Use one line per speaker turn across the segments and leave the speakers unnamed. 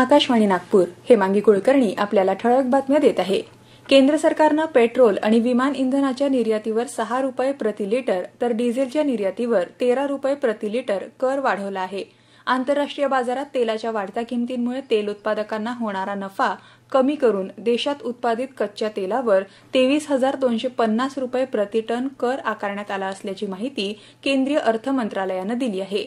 आकाशवाणी नागपूर हेमांगी कुलकर्णी आपल्याला ठळक बातम्या देत आहे केंद्र सरकारनं पेट्रोल आणि विमान इंधनाच्या निर्यातीवर सहा रुपये प्रति लिटर तर डिझेलच्या निर्यातीवर तेरा रुपये प्रति लिटर कर वाढवला आहे आंतरराष्ट्रीय बाजारात तेलाच्या वाढत्या किमतींमुळे तेल उत्पादकांना होणारा नफा कमी करून देशात उत्पादित कच्च्या तेलावर तेवीस हजार दोनशे पन्नास रुपये प्रति टन कर आकारण्यात आला असल्याची माहिती केंद्रीय अर्थ दिली आहे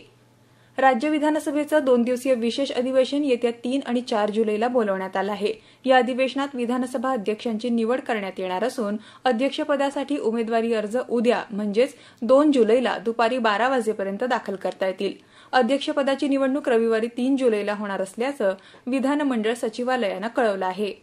राज्य विधानसभेचं दोन दिवसीय विशेष अधिवेशन येत्या तीन आणि चार जुलैला बोलवण्यात आलं आहे या अधिवेशनात विधानसभा अध्यक्षांची निवड करण्यात येणार असून अध्यक्षपदासाठी उमेदवारी अर्ज उद्या म्हणजेच दोन जुलैला दुपारी बारा वाजेपर्यंत दाखल करता येतील अध्यक्षपदाची निवडणूक रविवारी तीन जुलैला होणार असल्याचं विधानमंडळ सचिवालयानं कळवलं आहे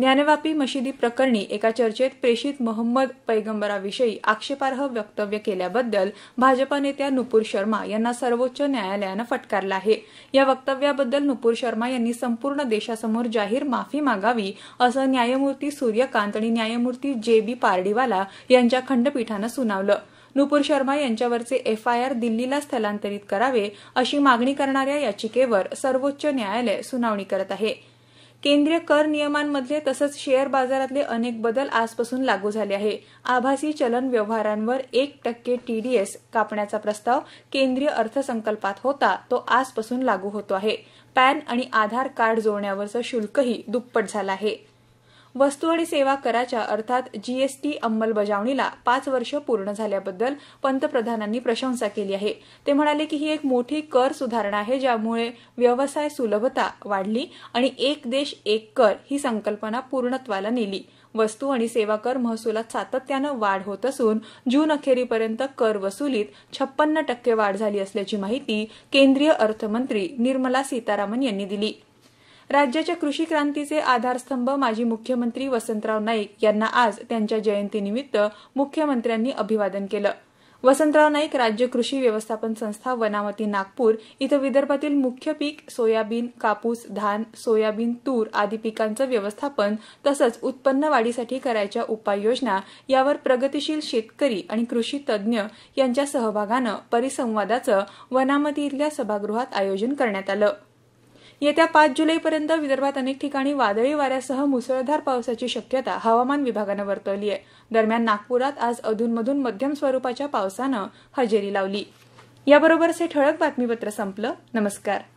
ज्ञानवापी मशिदी प्रकरणी एका चर्चेत प्रेषित मोहम्मद पैगंबराविषयी आक्षेपार्ह वक्तव्य केल्याबद्दल भाजपा नेत्या नुपूर शर्मा यांना सर्वोच्च न्यायालयानं फटकारलं आहे या वक्तव्याबद्दल नुपूर शर्मा यांनी संपूर्ण देशासमोर जाहीर माफी मागावी असं न्यायमूर्ती सूर्यकांत आणि न्यायमूर्ती जे बी पारडीवाला यांच्या खंडपीठानं सुनावलं नुपूर शर्मा यांच्यावरचे एफआयआर दिल्लीला स्थलांतरित करावे अशी मागणी करणाऱ्या याचिकेवर सर्वोच्च न्यायालय सुनावणी करत आहे केंद्रीय कर नियमांमधले तसंच शेअर बाजारातले अनेक बदल आजपासून लागू झाले आहे आभासी चलन व्यवहारांवर एक टक्के टीडीएस कापण्याचा प्रस्ताव केंद्रीय अर्थसंकल्पात होता तो आजपासून लागू होतो आहे पॅन आणि आधार कार्ड जोडण्यावरचं शुल्कही दुप्पट झालं आहे वस्तू आणि सेवा कराच्या अर्थात जीएसटी अंमलबजावणीला पाच वर्ष पूर्ण झाल्याबद्दल पंतप्रधानांनी प्रशंसा केली आहे ते म्हणाले की ही एक मोठी कर सुधारणा आहे ज्यामुळे व्यवसाय सुलभता वाढली आणि एक देश एक कर ही संकल्पना पूर्णत्वाला नेली वस्तू आणि सेवा कर महसुलात सातत्यानं वाढ होत असून जून अखेरीपर्यंत कर वसुलीत छप्पन्न टक्के वाढ झाली असल्याची माहिती केंद्रीय अर्थमंत्री निर्मला सीतारामन यांनी दिली राज्याच्या कृषी क्रांतीचे आधारस्तंभ माजी मुख्यमंत्री वसंतराव नाईक यांना आज त्यांच्या जयंतीनिमित्त मुख्यमंत्र्यांनी अभिवादन केलं वसंतराव नाईक राज्य कृषी व्यवस्थापन संस्था वनामती नागपूर इथं विदर्भातील मुख्य पीक सोयाबीन कापूस धान सोयाबीन तूर आदी पिकांचं व्यवस्थापन तसंच उत्पन्न वाढीसाठी करायच्या उपाययोजना यावर प्रगतीशील शेतकरी आणि कृषी तज्ज्ञ यांच्या सहभागानं परिसंवादाचं वनामती इथल्या सभागृहात आयोजन करण्यात आलं येत्या पाच जुलैपर्यंत विदर्भात अनेक ठिकाणी वादळी वाऱ्यासह मुसळधार पावसाची शक्यता हवामान विभागानं वर्तवली आहे दरम्यान नागपुरात आज अधूनमधून मध्यम स्वरूपाच्या पावसानं हजेरी लावली याबरोबरच हे ठळक बातमीपत्र संपलं नमस्कार